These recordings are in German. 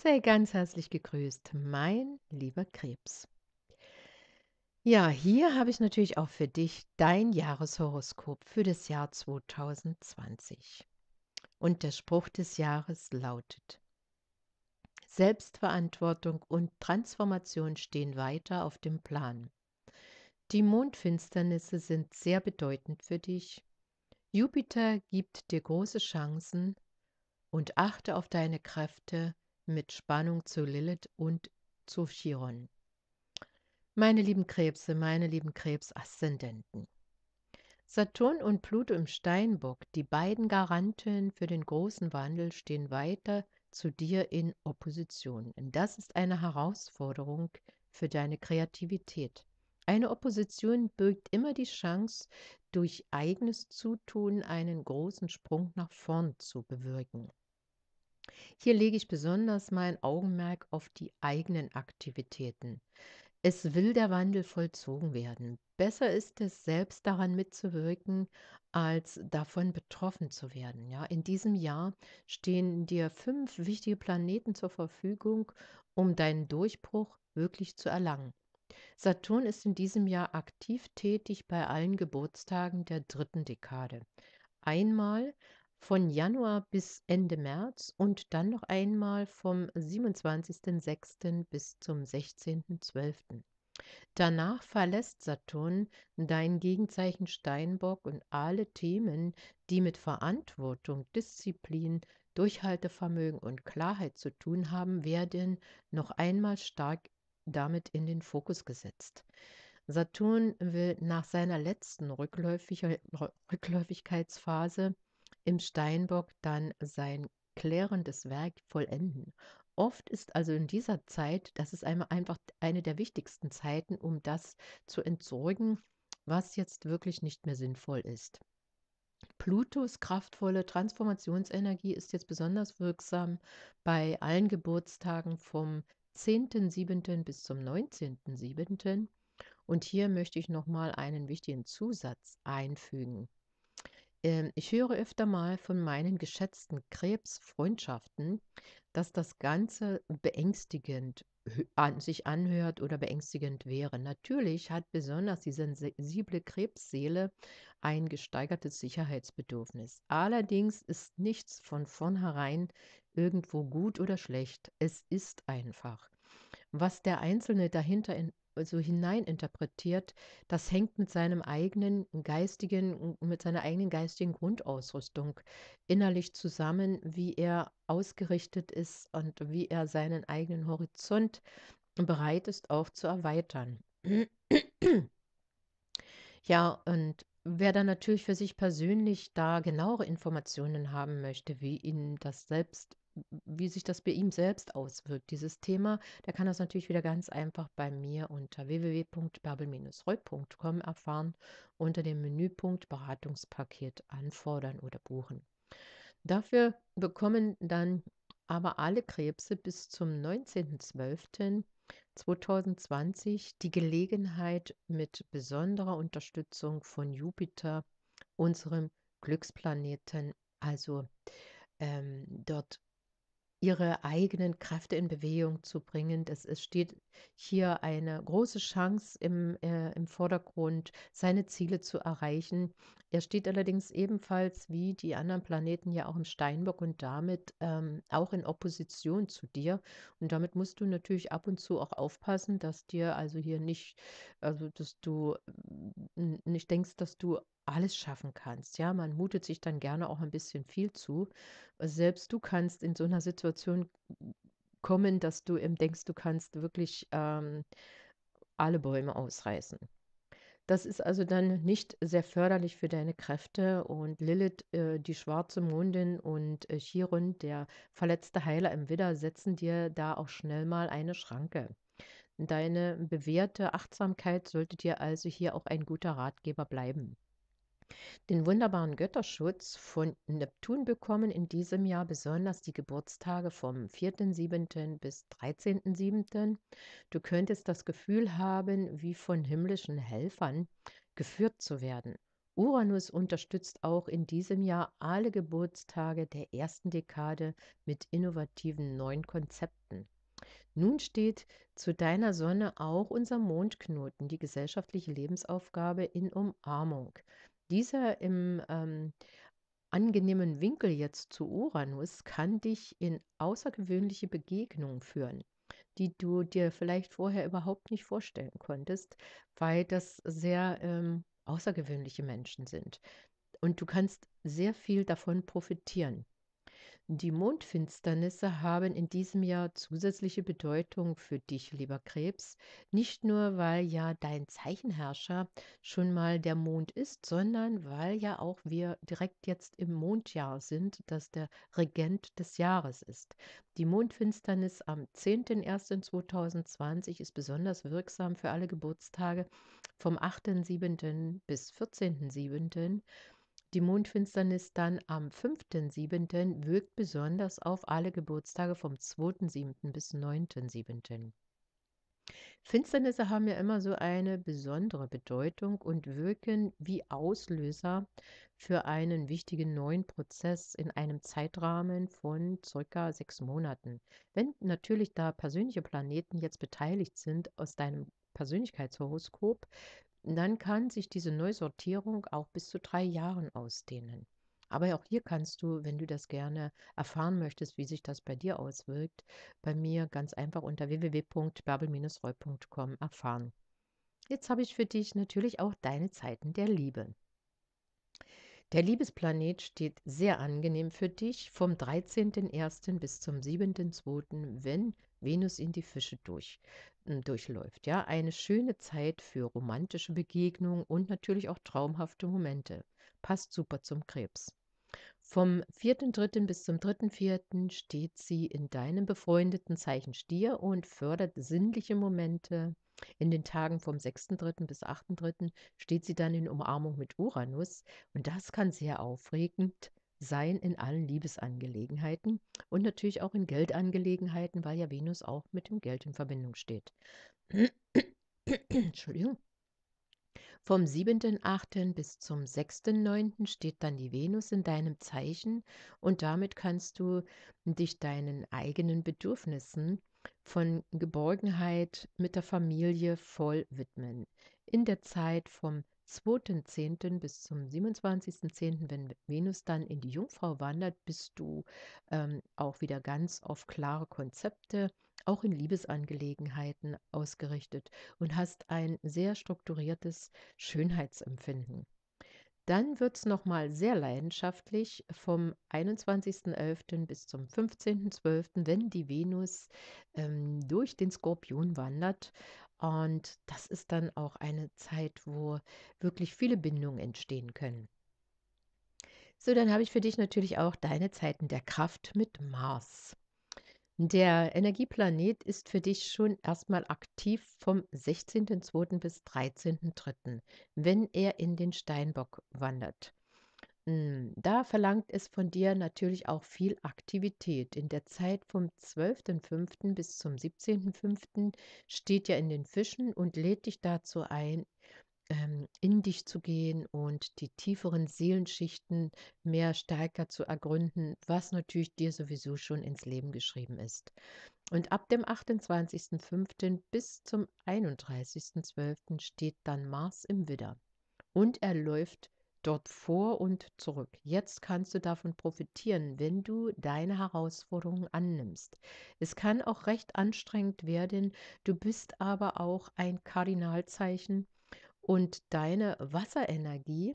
Sei ganz herzlich gegrüßt, mein lieber Krebs. Ja, hier habe ich natürlich auch für dich dein Jahreshoroskop für das Jahr 2020. Und der Spruch des Jahres lautet, Selbstverantwortung und Transformation stehen weiter auf dem Plan. Die Mondfinsternisse sind sehr bedeutend für dich. Jupiter gibt dir große Chancen und achte auf deine Kräfte mit Spannung zu Lilith und zu Chiron. Meine lieben Krebse, meine lieben Krebsaszendenten. Saturn und Pluto im Steinbock, die beiden Garanten für den großen Wandel, stehen weiter zu dir in Opposition. Das ist eine Herausforderung für deine Kreativität. Eine Opposition birgt immer die Chance, durch eigenes Zutun einen großen Sprung nach vorn zu bewirken. Hier lege ich besonders mein Augenmerk auf die eigenen Aktivitäten. Es will der Wandel vollzogen werden. Besser ist es, selbst daran mitzuwirken, als davon betroffen zu werden. Ja, in diesem Jahr stehen dir fünf wichtige Planeten zur Verfügung, um deinen Durchbruch wirklich zu erlangen. Saturn ist in diesem Jahr aktiv tätig bei allen Geburtstagen der dritten Dekade. Einmal von Januar bis Ende März und dann noch einmal vom 27.06. bis zum 16.12. Danach verlässt Saturn dein Gegenzeichen Steinbock und alle Themen, die mit Verantwortung, Disziplin, Durchhaltevermögen und Klarheit zu tun haben, werden noch einmal stark damit in den Fokus gesetzt. Saturn will nach seiner letzten Rückläufigkeitsphase im Steinbock dann sein klärendes Werk vollenden. Oft ist also in dieser Zeit, das ist einmal einfach eine der wichtigsten Zeiten, um das zu entsorgen, was jetzt wirklich nicht mehr sinnvoll ist. Plutos kraftvolle Transformationsenergie ist jetzt besonders wirksam bei allen Geburtstagen vom 10.7. bis zum 19.7. Und hier möchte ich nochmal einen wichtigen Zusatz einfügen. Ähm, ich höre öfter mal von meinen geschätzten Krebsfreundschaften, dass das Ganze beängstigend an, sich anhört oder beängstigend wäre. Natürlich hat besonders die sensible Krebsseele ein gesteigertes Sicherheitsbedürfnis. Allerdings ist nichts von vornherein irgendwo gut oder schlecht. Es ist einfach. Was der Einzelne dahinter in, so hineininterpretiert, das hängt mit seinem eigenen geistigen, mit seiner eigenen geistigen Grundausrüstung innerlich zusammen, wie er ausgerichtet ist und wie er seinen eigenen Horizont bereit ist, auch zu erweitern. Ja, und wer dann natürlich für sich persönlich da genauere Informationen haben möchte, wie ihn das selbst wie sich das bei ihm selbst auswirkt, dieses Thema, der kann das natürlich wieder ganz einfach bei mir unter www.bärbel-reu.com erfahren, unter dem Menüpunkt Beratungspaket anfordern oder buchen. Dafür bekommen dann aber alle Krebse bis zum 19.12.2020 die Gelegenheit, mit besonderer Unterstützung von Jupiter, unserem Glücksplaneten, also ähm, dort ihre eigenen Kräfte in Bewegung zu bringen. Das, es steht hier eine große Chance im, äh, im Vordergrund, seine Ziele zu erreichen. Er steht allerdings ebenfalls wie die anderen Planeten ja auch im Steinbock und damit ähm, auch in Opposition zu dir. Und damit musst du natürlich ab und zu auch aufpassen, dass dir also hier nicht, also dass du nicht denkst, dass du alles schaffen kannst. Ja, man mutet sich dann gerne auch ein bisschen viel zu. selbst du kannst in so einer Situation kommen, dass du eben denkst, du kannst wirklich ähm, alle Bäume ausreißen. Das ist also dann nicht sehr förderlich für deine Kräfte. Und Lilith, äh, die schwarze Mondin und äh, Chiron, der verletzte Heiler im Widder, setzen dir da auch schnell mal eine Schranke. Deine bewährte Achtsamkeit sollte dir also hier auch ein guter Ratgeber bleiben. Den wunderbaren Götterschutz von Neptun bekommen in diesem Jahr besonders die Geburtstage vom 4.7. bis 13.7. Du könntest das Gefühl haben, wie von himmlischen Helfern geführt zu werden. Uranus unterstützt auch in diesem Jahr alle Geburtstage der ersten Dekade mit innovativen neuen Konzepten. Nun steht zu deiner Sonne auch unser Mondknoten, die gesellschaftliche Lebensaufgabe in Umarmung. Dieser im ähm, angenehmen Winkel jetzt zu Uranus kann dich in außergewöhnliche Begegnungen führen, die du dir vielleicht vorher überhaupt nicht vorstellen konntest, weil das sehr ähm, außergewöhnliche Menschen sind. Und du kannst sehr viel davon profitieren. Die Mondfinsternisse haben in diesem Jahr zusätzliche Bedeutung für dich, lieber Krebs, nicht nur weil ja dein Zeichenherrscher schon mal der Mond ist, sondern weil ja auch wir direkt jetzt im Mondjahr sind, das der Regent des Jahres ist. Die Mondfinsternis am 10.01.2020 ist besonders wirksam für alle Geburtstage vom 8.07. bis 14.07 die Mondfinsternis dann am 5.7. wirkt besonders auf alle Geburtstage vom 2.7. bis 9.7. Finsternisse haben ja immer so eine besondere Bedeutung und wirken wie Auslöser für einen wichtigen neuen Prozess in einem Zeitrahmen von circa sechs Monaten. Wenn natürlich da persönliche Planeten jetzt beteiligt sind aus deinem Persönlichkeitshoroskop, dann kann sich diese Neusortierung auch bis zu drei Jahren ausdehnen. Aber auch hier kannst du, wenn du das gerne erfahren möchtest, wie sich das bei dir auswirkt, bei mir ganz einfach unter wwwbärbel reucom erfahren. Jetzt habe ich für dich natürlich auch deine Zeiten der Liebe. Der Liebesplanet steht sehr angenehm für dich vom 13.01. bis zum 7.02., wenn Venus in die Fische durch durchläuft. Ja, eine schöne Zeit für romantische Begegnungen und natürlich auch traumhafte Momente. Passt super zum Krebs. Vom 4.3. bis zum 3.4. steht sie in deinem befreundeten Zeichen Stier und fördert sinnliche Momente. In den Tagen vom 6.3. bis 8.3. steht sie dann in Umarmung mit Uranus und das kann sehr aufregend sein in allen Liebesangelegenheiten und natürlich auch in Geldangelegenheiten, weil ja Venus auch mit dem Geld in Verbindung steht. Entschuldigung. Vom 7.8. bis zum 6.9. steht dann die Venus in deinem Zeichen und damit kannst du dich deinen eigenen Bedürfnissen von Geborgenheit mit der Familie voll widmen. In der Zeit vom 2.10. bis zum 27.10., wenn Venus dann in die Jungfrau wandert, bist du ähm, auch wieder ganz auf klare Konzepte, auch in Liebesangelegenheiten ausgerichtet und hast ein sehr strukturiertes Schönheitsempfinden. Dann wird es nochmal sehr leidenschaftlich vom 21.11. bis zum 15.12., wenn die Venus ähm, durch den Skorpion wandert. Und das ist dann auch eine Zeit, wo wirklich viele Bindungen entstehen können. So, dann habe ich für dich natürlich auch deine Zeiten der Kraft mit Mars. Der Energieplanet ist für dich schon erstmal aktiv vom 16.02. bis 13.03., wenn er in den Steinbock wandert. Hm, da verlangt es von dir natürlich auch viel Aktivität. In der Zeit vom 12.05. bis zum 17.05. steht er in den Fischen und lädt dich dazu ein, ähm, in dich zu gehen und die tieferen Seelenschichten mehr stärker zu ergründen, was natürlich dir sowieso schon ins Leben geschrieben ist. Und ab dem 28.05. bis zum 31.12. steht dann Mars im Widder und er läuft dort vor und zurück. Jetzt kannst du davon profitieren, wenn du deine Herausforderungen annimmst. Es kann auch recht anstrengend werden, du bist aber auch ein Kardinalzeichen und deine Wasserenergie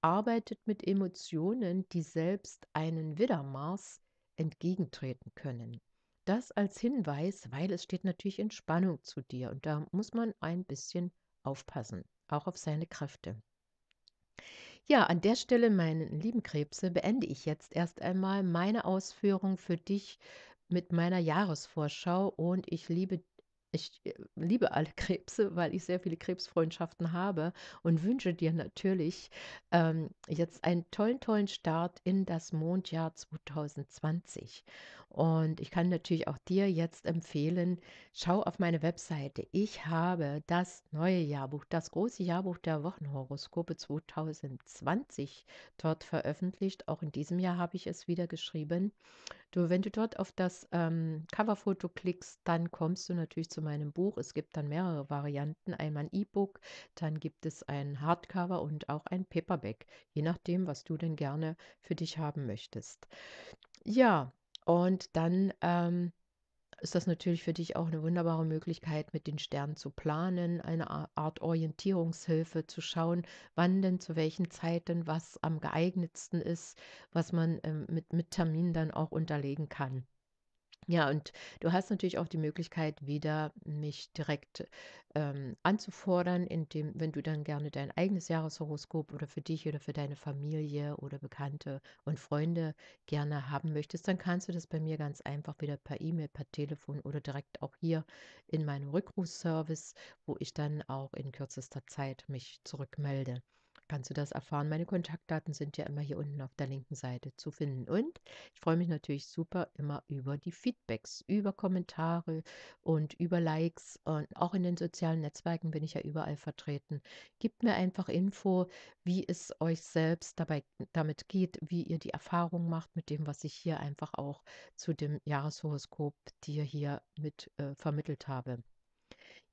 arbeitet mit Emotionen, die selbst einen Widdermars entgegentreten können. Das als Hinweis, weil es steht natürlich in Spannung zu dir und da muss man ein bisschen aufpassen, auch auf seine Kräfte. Ja, an der Stelle, meine lieben Krebse, beende ich jetzt erst einmal meine Ausführung für dich mit meiner Jahresvorschau und ich liebe dich ich äh, liebe alle Krebse, weil ich sehr viele Krebsfreundschaften habe und wünsche dir natürlich ähm, jetzt einen tollen, tollen Start in das Mondjahr 2020. Und ich kann natürlich auch dir jetzt empfehlen, schau auf meine Webseite. Ich habe das neue Jahrbuch, das große Jahrbuch der Wochenhoroskope 2020 dort veröffentlicht. Auch in diesem Jahr habe ich es wieder geschrieben. Du, wenn du dort auf das ähm, Coverfoto klickst, dann kommst du natürlich zu meinem Buch. Es gibt dann mehrere Varianten. Einmal ein E-Book, dann gibt es ein Hardcover und auch ein Paperback, je nachdem, was du denn gerne für dich haben möchtest. Ja, und dann ähm, ist das natürlich für dich auch eine wunderbare Möglichkeit, mit den Sternen zu planen, eine Art Orientierungshilfe zu schauen, wann denn zu welchen Zeiten was am geeignetsten ist, was man ähm, mit, mit Termin dann auch unterlegen kann. Ja, und du hast natürlich auch die Möglichkeit, wieder mich direkt ähm, anzufordern, indem, wenn du dann gerne dein eigenes Jahreshoroskop oder für dich oder für deine Familie oder Bekannte und Freunde gerne haben möchtest, dann kannst du das bei mir ganz einfach wieder per E-Mail, per Telefon oder direkt auch hier in meinem Rückrufservice, wo ich dann auch in kürzester Zeit mich zurückmelde kannst du das erfahren. Meine Kontaktdaten sind ja immer hier unten auf der linken Seite zu finden. Und ich freue mich natürlich super immer über die Feedbacks, über Kommentare und über Likes. Und auch in den sozialen Netzwerken bin ich ja überall vertreten. Gebt mir einfach Info, wie es euch selbst dabei damit geht, wie ihr die Erfahrung macht mit dem, was ich hier einfach auch zu dem Jahreshoroskop dir hier mit äh, vermittelt habe.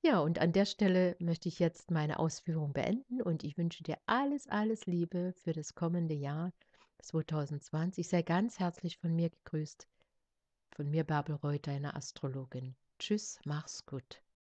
Ja, und an der Stelle möchte ich jetzt meine Ausführung beenden und ich wünsche dir alles, alles Liebe für das kommende Jahr 2020. Sei ganz herzlich von mir gegrüßt. Von mir Bärbel Reuter, deine Astrologin. Tschüss, mach's gut.